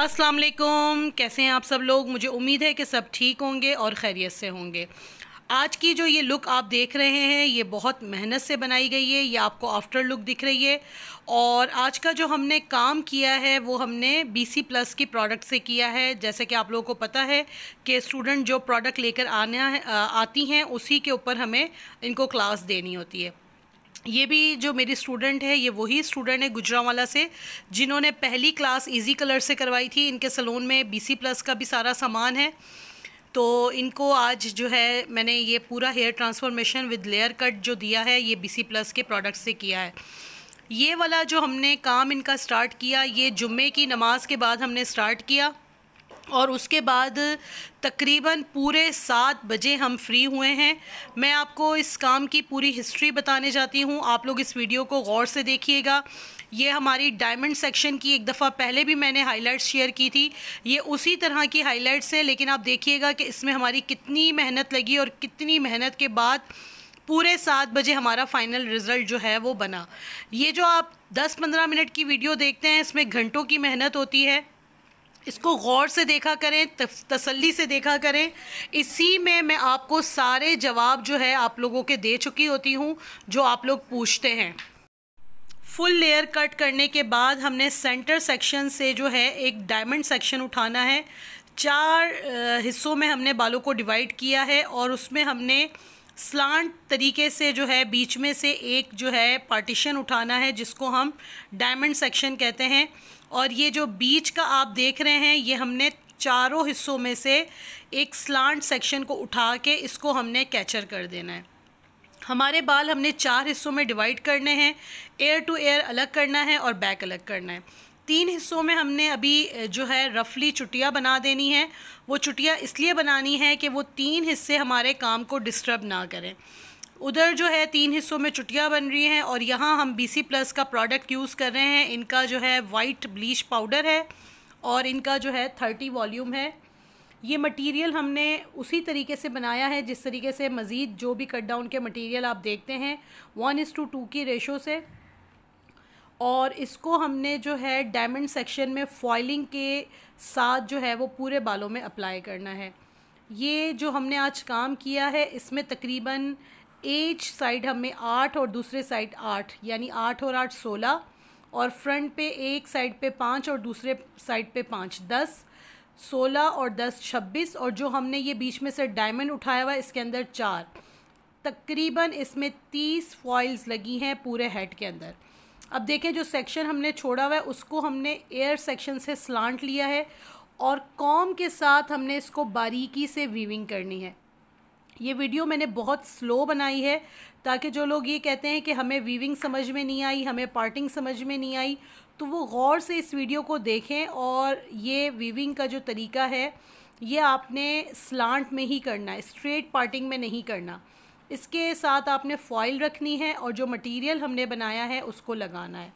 अस्सलाम वालेकुम कैसे हैं आप सब लोग मुझे उम्मीद है कि सब ठीक होंगे और खैरियत से होंगे आज की जो ये लुक आप देख रहे हैं ये बहुत मेहनत से बनाई गई है ये आपको आफ्टर लुक दिख रही है और आज का जो हमने काम किया है वो हमने सी प्लस की प्रोडक्ट से किया है जैसे कि आप लोगों को पता है कि स्टूडेंट जो प्रोडक्ट लेकर आना है आती हैं उसी के ऊपर हमें इनको क्लास देनी होती है ये भी जो मेरी स्टूडेंट है ये वही स्टूडेंट है गुजरावाला से जिन्होंने पहली क्लास इजी कलर से करवाई थी इनके सलोन में बीसी प्लस का भी सारा सामान है तो इनको आज जो है मैंने ये पूरा hair transformation with layer cut जो दिया है ये बीसी प्लस के प्रोडक्ट से किया है ये वाला जो हमने काम इनका स्टार्ट किया ये जुम्मे की नमाज़ के बाद हमने स्टार्ट किया और उसके बाद तकरीबन पूरे सात बजे हम फ्री हुए हैं मैं आपको इस काम की पूरी हिस्ट्री बताने जाती हूँ आप लोग इस वीडियो को गौर से देखिएगा ये हमारी डायमंड सेक्शन की एक दफ़ा पहले भी मैंने हाइलाइट्स शेयर की थी ये उसी तरह की हाइलाइट्स हैं लेकिन आप देखिएगा कि इसमें हमारी कितनी मेहनत लगी और कितनी मेहनत के बाद पूरे सात बजे हमारा फाइनल रिज़ल्ट जो है वो बना ये जो आप 10-15 मिनट की वीडियो देखते हैं इसमें घंटों की मेहनत होती है इसको गौर से देखा करें तसल्ली से देखा करें इसी में मैं आपको सारे जवाब जो है आप लोगों के दे चुकी होती हूँ जो आप लोग पूछते हैं फुल लेयर कट करने के बाद हमने सेंटर सेक्शन से जो है एक डायमंड सेक्शन उठाना है चार हिस्सों में हमने बालों को डिवाइड किया है और उसमें हमने स्लांट तरीके से जो है बीच में से एक जो है पार्टीशन उठाना है जिसको हम डायमंड सेक्शन कहते हैं और ये जो बीच का आप देख रहे हैं ये हमने चारों हिस्सों में से एक स्लांट सेक्शन को उठा के इसको हमने कैचर कर देना है हमारे बाल हमने चार हिस्सों में डिवाइड करने हैं एयर टू एयर अलग करना है और बैक अलग करना है तीन हिस्सों में हमने अभी जो है रफली चुटिया बना देनी है वो चुटिया इसलिए बनानी है कि वो तीन हिस्से हमारे काम को डिस्टर्ब ना करें उधर जो है तीन हिस्सों में चुटियाँ बन रही हैं और यहाँ हम बी सी प्लस का प्रोडक्ट यूज़ कर रहे हैं इनका जो है वाइट ब्लीच पाउडर है और इनका जो है थर्टी वॉल्यूम है ये मटेरियल हमने उसी तरीके से बनाया है जिस तरीके से मज़ीद जो भी कट डाउन के मटेरियल आप देखते हैं one is to two two ratio से और इसको हमने जो है डायमंड सेक्शन में फॉइलिंग के साथ जो है वो पूरे बालों में अप्लाई करना है ये जो हमने आज काम किया है इसमें तकरीबन एच साइड हमें आठ और दूसरे साइड आठ यानी आठ और आठ सोलह और फ्रंट पे एक साइड पे पाँच और दूसरे साइड पे पाँच दस सोलह और दस छब्बीस और जो हमने ये बीच में से डायमंड उठाया हुआ है इसके अंदर चार तकरीबन इसमें तीस फॉइल्स लगी हैं पूरे हेड के अंदर अब देखें जो सेक्शन हमने छोड़ा हुआ है उसको हमने एयर सेक्शन से स्लांट लिया है और कॉम के साथ हमने इसको बारीकी से वीविंग करनी है ये वीडियो मैंने बहुत स्लो बनाई है ताकि जो लोग ये कहते हैं कि हमें वीविंग समझ में नहीं आई हमें पार्टिंग समझ में नहीं आई तो वो गौर से इस वीडियो को देखें और ये वीविंग का जो तरीका है ये आपने स्लांट में ही करना है स्ट्रेट पार्टिंग में नहीं करना इसके साथ आपने फॉइल रखनी है और जो मटेरियल हमने बनाया है उसको लगाना है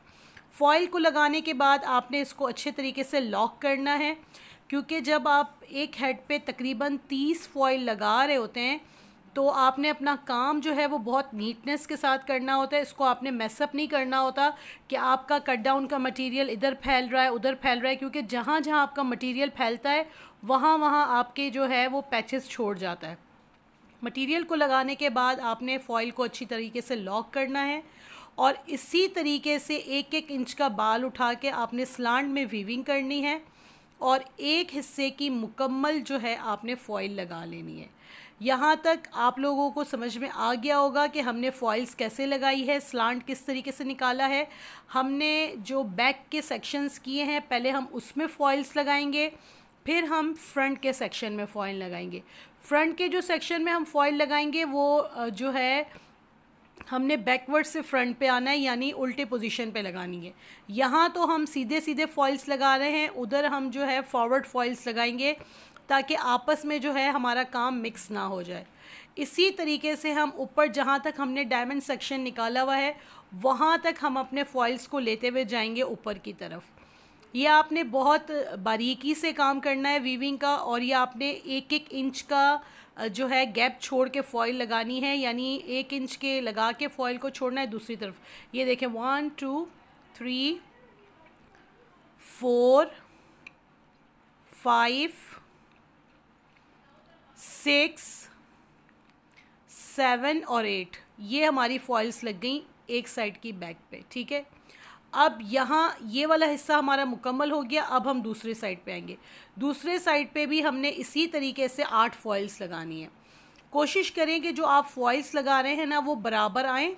फॉइल को लगाने के बाद आपने इसको अच्छे तरीके से लॉक करना है क्योंकि जब आप एक हेड पे तकरीबन तीस फॉइल लगा रहे होते हैं तो आपने अपना काम जो है वो बहुत नीटनेस के साथ करना होता है इसको आपने मैसअप नहीं करना होता कि आपका कट डाउन का मटेरियल इधर फैल रहा है उधर फैल रहा है क्योंकि जहाँ जहाँ आपका मटेरियल फैलता है वहाँ वहाँ आपके जो है वो पैचेस छोड़ जाता है मटेरियल को लगाने के बाद आपने फॉइल को अच्छी तरीके से लॉक करना है और इसी तरीके से एक एक इंच का बाल उठा के आपने स्लांट में वीविंग करनी है और एक हिस्से की मुकम्मल जो है आपने फॉइल लगा लेनी है यहाँ तक आप लोगों को समझ में आ गया होगा कि हमने फॉइल्स कैसे लगाई है स्लांट किस तरीके से निकाला है हमने जो बैक के सेक्शंस किए हैं पहले हम उसमें फॉइल्स लगाएंगे फिर हम फ्रंट के सेक्शन में फॉइल लगाएंगे फ्रंट के जो सेक्शन में हम फॉइल लगाएंगे वो जो है हमने बैकवर्ड से फ्रंट पे आना है यानी उल्टे पोजीशन पे लगानी है यहाँ तो हम सीधे सीधे फॉइल्स लगा रहे हैं उधर हम जो है फॉरवर्ड फॉइल्स लगाएंगे ताकि आपस में जो है हमारा काम मिक्स ना हो जाए इसी तरीके से हम ऊपर जहाँ तक हमने डायमंड सेक्शन निकाला हुआ है वहाँ तक हम अपने फॉइल्स को लेते हुए जाएंगे ऊपर की तरफ यह आपने बहुत बारीकी से काम करना है वीविंग का और यह आपने एक एक इंच का जो है गैप छोड़ के फॉइल लगानी है यानी एक इंच के लगा के फॉइल को छोड़ना है दूसरी तरफ ये देखें one two three four five six seven और एट ये हमारी फॉइल्स लग गई एक साइड की बैक पे ठीक है अब यहाँ ये वाला हिस्सा हमारा मुकम्मल हो गया अब हम दूसरे साइड पे आएंगे दूसरे साइड पे भी हमने इसी तरीके से आठ फॉइल्स लगानी है कोशिश करें कि जो आप फॉइल्स लगा रहे हैं ना वो बराबर आएँ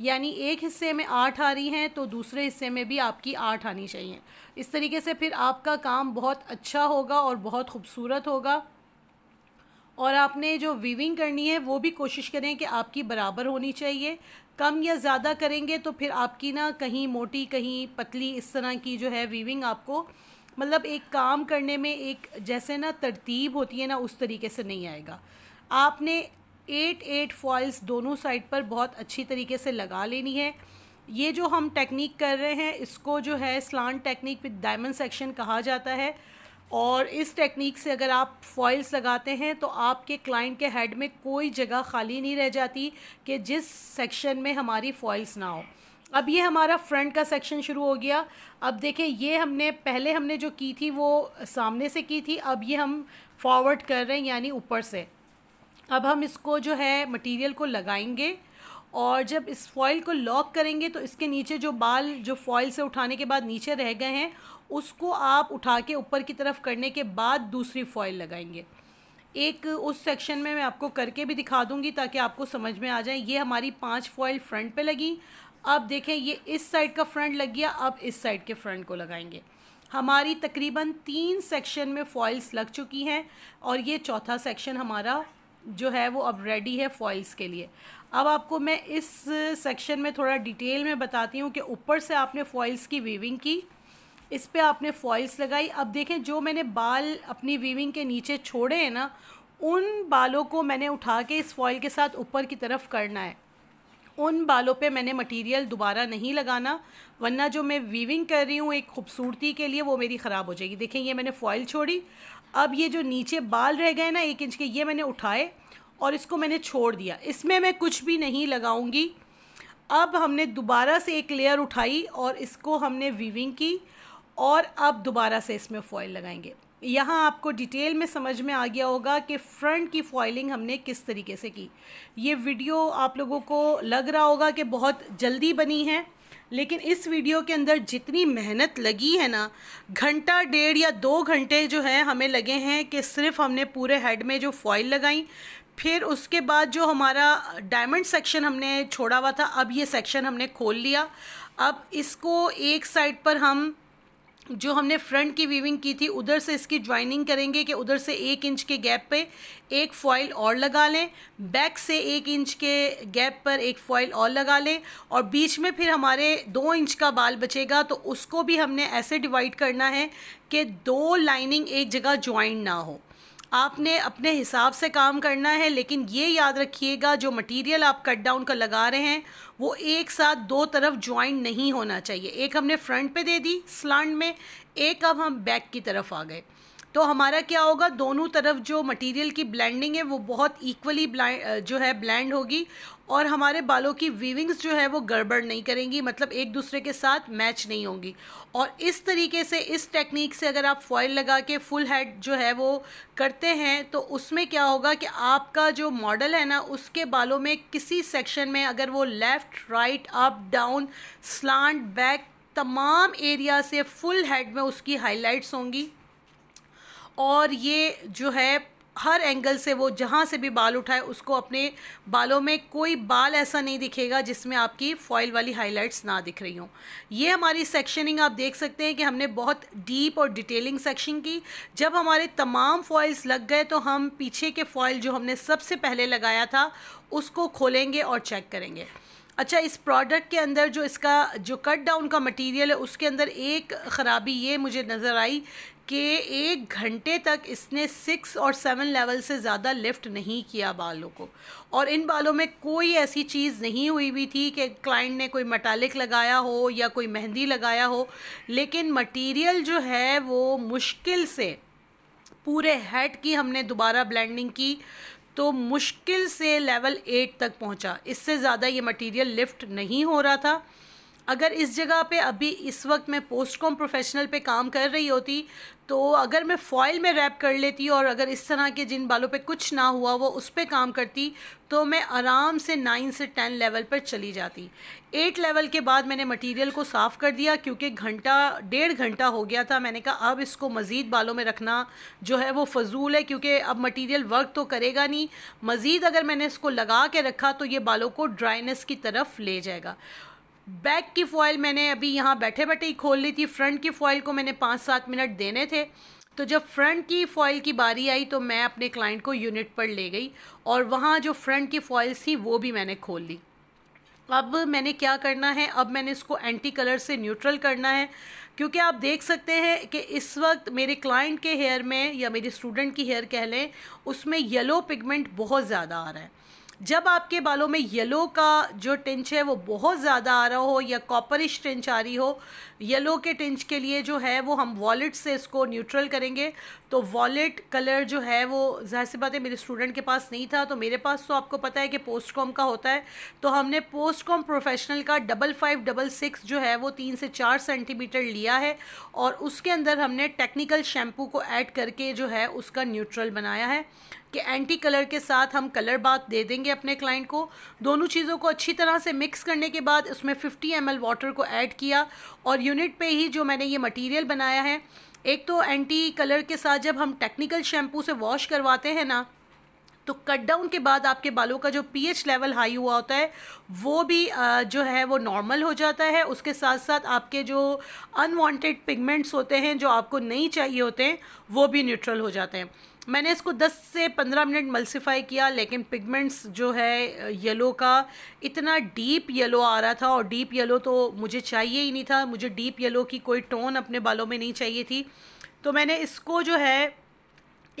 यानी एक हिस्से में आठ आ रही हैं तो दूसरे हिस्से में भी आपकी आठ आनी चाहिए इस तरीके से फिर आपका काम बहुत अच्छा होगा और बहुत खूबसूरत होगा और आपने जो वीविंग करनी है वो भी कोशिश करें कि आपकी बराबर होनी चाहिए कम या ज़्यादा करेंगे तो फिर आपकी ना कहीं मोटी कहीं पतली इस तरह की जो है वीविंग आपको मतलब एक काम करने में एक जैसे ना तरतीब होती है ना उस तरीके से नहीं आएगा आपने एट एट फॉल्स दोनों साइड पर बहुत अच्छी तरीके से लगा लेनी है ये जो हम टेक्निक कर रहे हैं इसको जो है slant technique with diamond section कहा जाता है और इस टेक्निक से अगर आप फॉइल्स लगाते हैं तो आपके क्लाइंट के हेड में कोई जगह खाली नहीं रह जाती कि जिस सेक्शन में हमारी फॉइल्स ना हो अब ये हमारा फ्रंट का सेक्शन शुरू हो गया अब देखें ये हमने पहले हमने जो की थी वो सामने से की थी अब ये हम फॉरवर्ड कर रहे हैं यानी ऊपर से अब हम इसको जो है मटेरियल को लगाएंगे और जब इस फॉइल को लॉक करेंगे तो इसके नीचे जो बाल जो फॉइल से उठाने के बाद नीचे रह गए हैं उसको आप उठा के ऊपर की तरफ करने के बाद दूसरी फॉइल लगाएंगे एक उस सेक्शन में मैं आपको करके भी दिखा दूंगी ताकि आपको समझ में आ जाए ये हमारी पांच फॉइल फ्रंट पे लगी अब देखें ये इस साइड का फ्रंट लग गया अब इस साइड के फ्रंट को लगाएंगे हमारी तकरीबन तीन सेक्शन में फॉइल्स लग चुकी हैं और ये चौथा सेक्शन हमारा जो है वो अब रेडी है फॉइल्स के लिए अब आपको मैं इस सेक्शन में थोड़ा डिटेल में बताती हूँ कि ऊपर से आपने फॉइल्स की वीविंग की इस पर आपने फॉइल्स लगाई अब देखें जो मैंने बाल अपनी वीविंग के नीचे छोड़े हैं ना उन बालों को मैंने उठा के इस फॉइल के साथ ऊपर की तरफ करना है उन बालों पे मैंने मटेरियल दोबारा नहीं लगाना वरना जो मैं वीविंग कर रही हूँ एक खूबसूरती के लिए वो मेरी ख़राब हो जाएगी देखें ये मैंने फॉइल छोड़ी अब ये जो नीचे बाल रह गए ना एक इंच के ये मैंने उठाए और इसको मैंने छोड़ दिया इसमें मैं कुछ भी नहीं लगाऊंगी अब हमने दोबारा से एक लेयर उठाई और इसको हमने वीविंग की और अब दोबारा से इसमें फॉइल लगाएंगे यहाँ आपको डिटेल में समझ में आ गया होगा कि फ्रंट की फॉइलिंग हमने किस तरीके से की ये वीडियो आप लोगों को लग रहा होगा कि बहुत जल्दी बनी है लेकिन इस वीडियो के अंदर जितनी मेहनत लगी है ना घंटा डेढ़ या दो घंटे जो है हमें लगे हैं कि सिर्फ हमने पूरे हेड में जो फॉइल लगाई फिर उसके बाद जो हमारा डायमंड सेक्शन हमने छोड़ा हुआ था अब ये सेक्शन हमने खोल लिया अब इसको एक साइड पर हम जो हमने फ्रंट की वीविंग की थी उधर से इसकी ज्वाइनिंग करेंगे कि उधर से एक इंच के गैप पे एक फॉइल और लगा लें बैक से एक इंच के गैप पर एक फॉइल और लगा लें और बीच में फिर हमारे दो इंच का बाल बचेगा तो उसको भी हमने ऐसे डिवाइड करना है कि दो लाइनिंग एक जगह ज्वाइन ना हो आपने अपने हिसाब से काम करना है लेकिन ये याद रखिएगा जो मटेरियल आप कट डाउन का लगा रहे हैं वो एक साथ दो तरफ ज्वाइंट नहीं होना चाहिए एक हमने फ्रंट पे दे दी स्लांड में एक अब हम बैक की तरफ आ गए तो हमारा क्या होगा दोनों तरफ जो मटेरियल की ब्लेंडिंग है वो बहुत इक्वली जो है ब्लेंड होगी और हमारे बालों की वीविंग्स जो है वो गड़बड़ नहीं करेंगी मतलब एक दूसरे के साथ मैच नहीं होंगी और इस तरीके से इस टेक्निक से अगर आप फॉइल लगा के फुल हेड जो है वो करते हैं तो उसमें क्या होगा कि आपका जो मॉडल है ना उसके बालों में किसी सेक्शन में अगर वो left right up down slant back तमाम एरिया से फुल हेड में उसकी हाइलाइट्स होंगी और ये जो है हर एंगल से वो जहाँ से भी बाल उठाए उसको अपने बालों में कोई बाल ऐसा नहीं दिखेगा जिसमें आपकी फॉइल वाली हाइलाइट्स ना दिख रही हों ये हमारी सेक्शनिंग आप देख सकते हैं कि हमने बहुत डीप और डिटेलिंग सेक्शन की जब हमारे तमाम फॉइल्स लग गए तो हम पीछे के फॉइल जो हमने सबसे पहले लगाया था उसको खोलेंगे और चेक करेंगे अच्छा इस प्रोडक्ट के अंदर जो इसका जो कट डाउन का मटेरियल है उसके अंदर एक ख़राबी ये मुझे नज़र आई कि एक घंटे तक इसने सिक्स और सेवन लेवल से ज़्यादा लिफ्ट नहीं किया बालों को और इन बालों में कोई ऐसी चीज़ नहीं हुई हुई थी कि क्लाइंट ने कोई मटालिक लगाया हो या कोई मेहंदी लगाया हो लेकिन मटेरियल जो है वो मुश्किल से पूरे हेड की हमने दोबारा ब्लेंडिंग की तो मुश्किल से लेवल एट तक पहुंचा इससे ज़्यादा ये मटेरियल लिफ्ट नहीं हो रहा था अगर इस जगह पे अभी इस वक्त मैं पोस्ट कॉम प्रोफेशनल पे काम कर रही होती तो अगर मैं फॉयल में रैप कर लेती और अगर इस तरह के जिन बालों पे कुछ ना हुआ वो उस पर काम करती तो मैं आराम से नाइन से टेन लेवल पर चली जाती एट लेवल के बाद मैंने मटेरियल को साफ़ कर दिया क्योंकि घंटा डेढ़ घंटा हो गया था मैंने कहा अब इसको मज़ीद बालों में रखना जो है वो फजूल है क्योंकि अब मटेरियल वर्क तो करेगा नहीं मज़ीद अगर मैंने इसको लगा के रखा तो ये बालों को ड्राइनेस की तरफ ले जाएगा बैक की फॉइल मैंने अभी यहाँ बैठे बैठे ही खोल ली थी फ्रंट की फॉइल को मैंने पाँच सात मिनट देने थे तो जब फ्रंट की फॉइल की बारी आई तो मैं अपने क्लाइंट को यूनिट पर ले गई और वहाँ जो फ्रंट की फॉइल्स थी वो भी मैंने खोल ली अब मैंने क्या करना है अब मैंने इसको एंटी कलर से न्यूट्रल करना है क्योंकि आप देख सकते हैं कि इस वक्त मेरे क्लाइंट के हेयर में या मेरे स्टूडेंट की हेयर कह लें उसमें येलो पिगमेंट बहुत ज़्यादा आ रहा है जब आपके बालों में येलो का जो टिंच है वो बहुत ज़्यादा आ रहा हो या कॉपरिश टिंच आ रही हो येलो के टिंच के लिए जो है वो हम वॉलेट से इसको न्यूट्रल करेंगे तो वॉलेट कलर जो है वो जाहिर सी बात है मेरे स्टूडेंट के पास नहीं था तो मेरे पास तो आपको पता है कि पोस्ट कॉम का होता है तो हमने पोस्ट कॉम प्रोफेशनल का डबल फाइव डबल सिक्स जो है वो तीन से चार सेंटीमीटर लिया है और उसके अंदर हमने टेक्निकल शैम्पू को ऐड करके जो है उसका न्यूट्रल बनाया है कि एंटी कलर के साथ हम कलर बात दे देंगे अपने क्लाइंट को दोनों चीज़ों को अच्छी तरह से मिक्स करने के बाद उसमें 50 एम वाटर को ऐड किया और यूनिट पे ही जो मैंने ये मटेरियल बनाया है एक तो एंटी कलर के साथ जब हम टेक्निकल शैम्पू से वॉश करवाते हैं ना तो कट डाउन के बाद आपके बालों का जो पीएच लेवल हाई हुआ होता है वो भी जो है वो नॉर्मल हो जाता है उसके साथ साथ आपके जो अनवांटेड पिगमेंट्स होते हैं जो आपको नहीं चाहिए होते हैं वो भी न्यूट्रल हो जाते हैं मैंने इसको 10 से 15 मिनट मल्सीफाई किया लेकिन पिगमेंट्स जो है येलो का इतना डीप येलो आ रहा था और डीप येलो तो मुझे चाहिए ही नहीं था मुझे डीप येलो की कोई टोन अपने बालों में नहीं चाहिए थी तो मैंने इसको जो है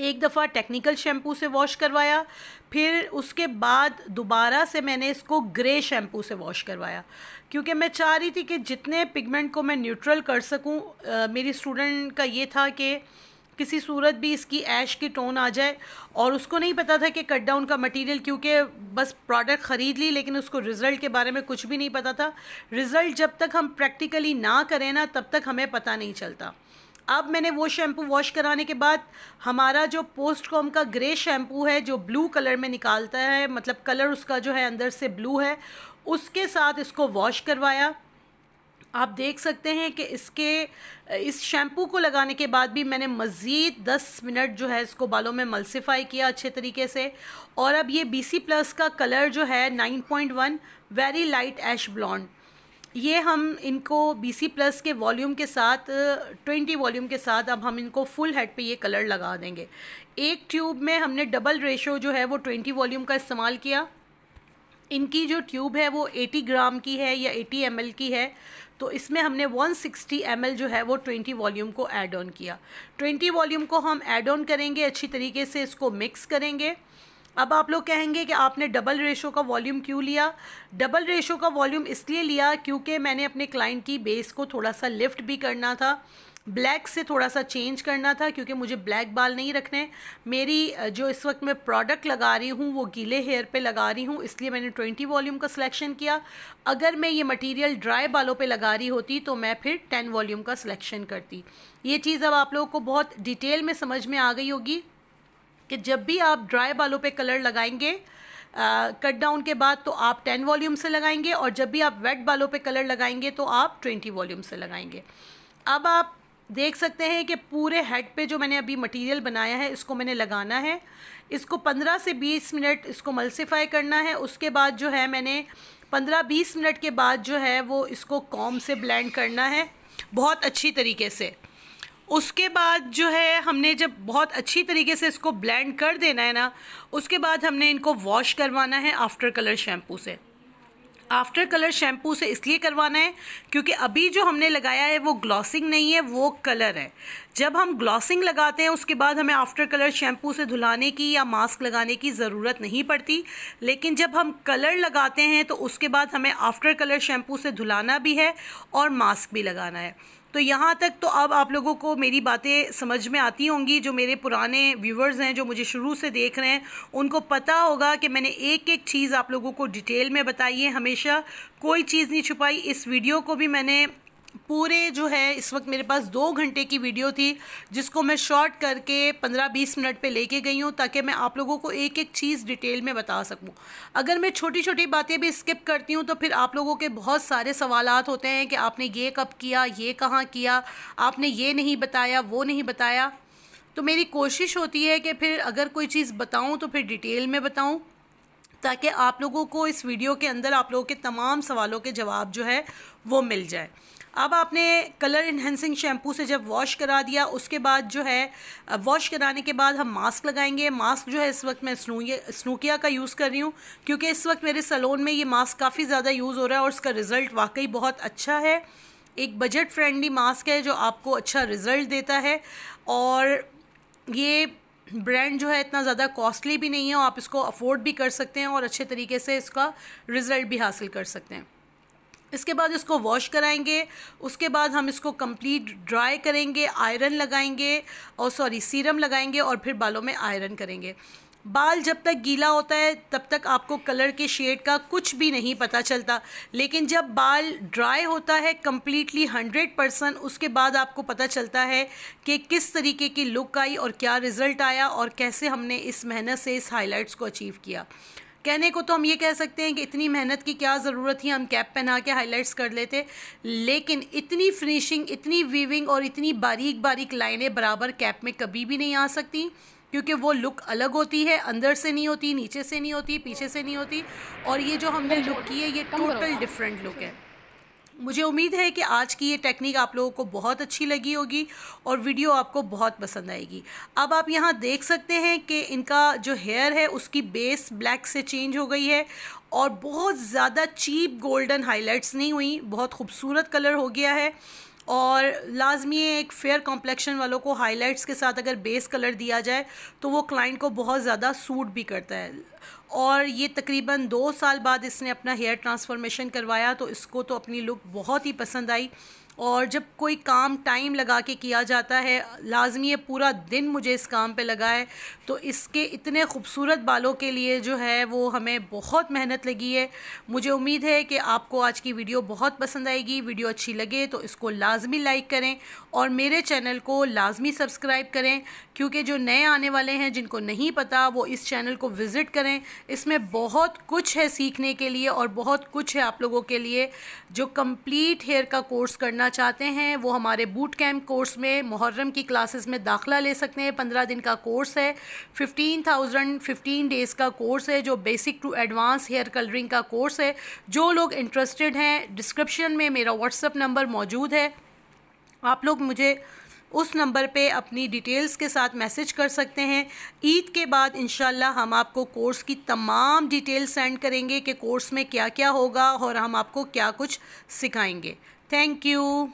एक दफ़ा टेक्निकल शैम्पू से वॉश करवाया फिर उसके बाद दोबारा से मैंने इसको ग्रे शैम्पू से वॉश करवाया क्योंकि मैं चाह रही थी कि जितने पिगमेंट को मैं न्यूट्रल कर सकूं आ, मेरी स्टूडेंट का ये था कि किसी सूरत भी इसकी ऐश की टोन आ जाए और उसको नहीं पता था कि कट डाउन का मटेरियल क्योंकि बस प्रोडक्ट ख़रीद ली लेकिन उसको रिज़ल्ट के बारे में कुछ भी नहीं पता था रिज़ल्ट जब तक हम प्रैक्टिकली ना करें ना तब तक हमें पता नहीं चलता अब मैंने वो शैम्पू वॉश कराने के बाद हमारा जो पोस्ट कॉम का ग्रे शैम्पू है जो ब्लू कलर में निकालता है मतलब कलर उसका जो है अंदर से ब्लू है उसके साथ इसको वॉश करवाया आप देख सकते हैं कि इसके इस शैम्पू को लगाने के बाद भी मैंने मज़ीद 10 मिनट जो है इसको बालों में मल्सिफाई किया अच्छे तरीके से और अब ये बी सी प्लस का कलर जो है 9.1 वेरी लाइट एश ब्लॉन्ड ये हम इनको बी सी प्लस के वॉल्यूम के साथ 20 वॉल्यूम के साथ अब हम इनको फुल हेड पे ये कलर लगा देंगे एक ट्यूब में हमने डबल रेशो जो है वो ट्वेंटी वॉल्यूम का इस्तेमाल किया इनकी जो ट्यूब है वो 80 ग्राम की है या 80 एम की है तो इसमें हमने 160 सिक्सटी जो है वो 20 वॉल्यूम को ऐड ऑन किया 20 वॉल्यूम को हम ऐड ऑन करेंगे अच्छी तरीके से इसको मिक्स करेंगे अब आप लोग कहेंगे कि आपने डबल रेशो का वॉल्यूम क्यों लिया डबल रेशो का वॉल्यूम इसलिए लिया क्योंकि मैंने अपने क्लाइंट की बेस को थोड़ा सा लिफ्ट भी करना था ब्लैक से थोड़ा सा चेंज करना था क्योंकि मुझे ब्लैक बाल नहीं रखने मेरी जो इस वक्त मैं प्रोडक्ट लगा रही हूँ वो गीले हेयर पे लगा रही हूँ इसलिए मैंने 20 वॉल्यूम का सिलेक्शन किया अगर मैं ये मटेरियल ड्राई बालों पे लगा रही होती तो मैं फिर 10 वॉल्यूम का सिलेक्शन करती ये चीज़ अब आप लोगों को बहुत डिटेल में समझ में आ गई होगी कि जब भी आप ड्राई बालों पर कलर लगाएंगे कट uh, डाउन के बाद तो आप 10 वॉल्यूम से लगाएंगे और जब भी आप वेट बालों पे कलर लगाएंगे तो आप 20 वॉल्यूम से लगाएंगे अब आप देख सकते हैं कि पूरे हेड पे जो मैंने अभी मटेरियल बनाया है इसको मैंने लगाना है इसको 15 से 20 मिनट इसको मल्सीफाई करना है उसके बाद जो है मैंने 15-20 मिनट के बाद जो है वो इसको कॉम से ब्लेंड करना है बहुत अच्छी तरीके से उसके बाद जो है हमने जब बहुत अच्छी तरीके से इसको ब्लेंड कर देना है ना उसके बाद हमने इनको वॉश करवाना है आफ्टर कलर शैम्पू से आफ्टर कलर शैम्पू से इसलिए करवाना है क्योंकि अभी जो हमने लगाया है वो ग्लॉसिंग नहीं है वो कलर है जब हम ग्लॉसिंग लगाते हैं उसके बाद हमें आफ्टर कलर शैम्पू से धुलाने की या मास्क लगाने की ज़रूरत नहीं पड़ती लेकिन जब हम कलर लगाते हैं तो उसके बाद हमें आफ्टर कलर शैम्पू से धुलाना भी है और मास्क भी लगाना है तो यहाँ तक तो अब आप लोगों को मेरी बातें समझ में आती होंगी जो मेरे पुराने व्यूवर्स हैं जो मुझे शुरू से देख रहे हैं उनको पता होगा कि मैंने एक एक चीज़ आप लोगों को डिटेल में बताई है हमेशा कोई चीज़ नहीं छुपाई इस वीडियो को भी मैंने पूरे जो है इस वक्त मेरे पास दो घंटे की वीडियो थी जिसको मैं शॉर्ट करके 15-20 मिनट पे लेके गई हूँ ताकि मैं आप लोगों को एक एक चीज़ डिटेल में बता सकूँ अगर मैं छोटी छोटी बातें भी स्किप करती हूँ तो फिर आप लोगों के बहुत सारे सवाल होते हैं कि आपने ये कब किया ये कहाँ किया आपने ये नहीं बताया वो नहीं बताया तो मेरी कोशिश होती है कि फिर अगर कोई चीज़ बताऊँ तो फिर डिटेल में बताऊँ ताकि आप लोगों को इस वीडियो के अंदर आप लोगों के तमाम सवालों के जवाब जो है वो मिल जाए अब आपने कलर इन्हेंसिंग शैम्पू से जब वॉश करा दिया उसके बाद जो है वॉश कराने के बाद हम मास्क लगाएंगे मास्क जो है इस वक्त मैं स्नू स्नूकिया का यूज़ कर रही हूँ क्योंकि इस वक्त मेरे सलोन में ये मास्क काफ़ी ज़्यादा यूज़ हो रहा है और इसका रिज़ल्ट वाकई बहुत अच्छा है एक बजट फ्रेंडली मास्क है जो आपको अच्छा रिज़ल्ट देता है और ये ब्रांड जो है इतना ज़्यादा कॉस्टली भी नहीं है और आप इसको अफोर्ड भी कर सकते हैं और अच्छे तरीके से इसका रिज़ल्ट भी हासिल कर सकते हैं इसके बाद इसको वॉश कराएंगे उसके बाद हम इसको कंप्लीट ड्राई करेंगे आयरन लगाएंगे और सॉरी सीरम लगाएंगे और फिर बालों में आयरन करेंगे बाल जब तक गीला होता है तब तक आपको कलर के शेड का कुछ भी नहीं पता चलता लेकिन जब बाल ड्राई होता है कम्प्लीटली हंड्रेड परसेंट उसके बाद आपको पता चलता है कि किस तरीके की लुक आई और क्या रिज़ल्ट आया और कैसे हमने इस मेहनत से इस हाइलाइट्स को अचीव किया कहने को तो हम ये कह सकते हैं कि इतनी मेहनत की क्या ज़रूरत थी हम कैप पहना के हाईलाइट्स कर लेते लेकिन इतनी फिनिशिंग इतनी वीविंग और इतनी बारीक बारीक लाइनें बराबर कैप में कभी भी नहीं आ सकती क्योंकि वो लुक अलग होती है अंदर से नहीं होती नीचे से नहीं होती पीछे से नहीं होती और ये जो हमने लुक की है ये टोटल डिफरेंट लुक है मुझे उम्मीद है कि आज की ये टेक्निक आप लोगों को बहुत अच्छी लगी होगी और वीडियो आपको बहुत पसंद आएगी अब आप यहाँ देख सकते हैं कि इनका जो हेयर है उसकी बेस ब्लैक से चेंज हो गई है और बहुत ज़्यादा चीप गोल्डन हाइलाइट्स नहीं हुई बहुत खूबसूरत कलर हो गया है और लाजमी है एक फेयर कॉम्प्लेक्शन वालों को हाइलाइट्स के साथ अगर बेस कलर दिया जाए तो वो क्लाइंट को बहुत ज़्यादा सूट भी करता है और ये तकरीबन दो साल बाद इसने अपना हेयर ट्रांसफॉर्मेशन करवाया तो इसको तो अपनी लुक बहुत ही पसंद आई और जब कोई काम टाइम लगा के किया जाता है लाजमी है पूरा दिन मुझे इस काम पे लगा है तो इसके इतने खूबसूरत बालों के लिए जो है वो हमें बहुत मेहनत लगी है मुझे उम्मीद है कि आपको आज की वीडियो बहुत पसंद आएगी वीडियो अच्छी लगे तो इसको लाजमी लाइक करें और मेरे चैनल को लाजमी सब्सक्राइब करें क्योंकि जो नए आने वाले हैं जिनको नहीं पता वो इस चैनल को विज़िट करें इसमें बहुत कुछ है सीखने के लिए और बहुत कुछ है आप लोगों के लिए जो कम्प्लीट हेयर का कोर्स करना करना चाहते हैं वो हमारे बूट कैम्प कोर्स में मुहर्रम की क्लासेस में दाखिला ले सकते हैं पंद्रह दिन का कोर्स है फिफ्टीन थाउजेंड फिफ्टीन डेज़ का कोर्स है जो basic to advance hair colouring का कोर्स है जो लोग इंटरेस्टेड हैं डिस्क्रिप्शन में मेरा व्हाट्सअप नंबर मौजूद है आप लोग मुझे उस नंबर पे अपनी डिटेल्स के साथ मैसेज कर सकते हैं ईद के बाद इन हम आपको कोर्स की तमाम डिटेल्स सेंड करेंगे कि कोर्स में क्या क्या होगा और हम आपको क्या कुछ सिखाएंगे Thank you.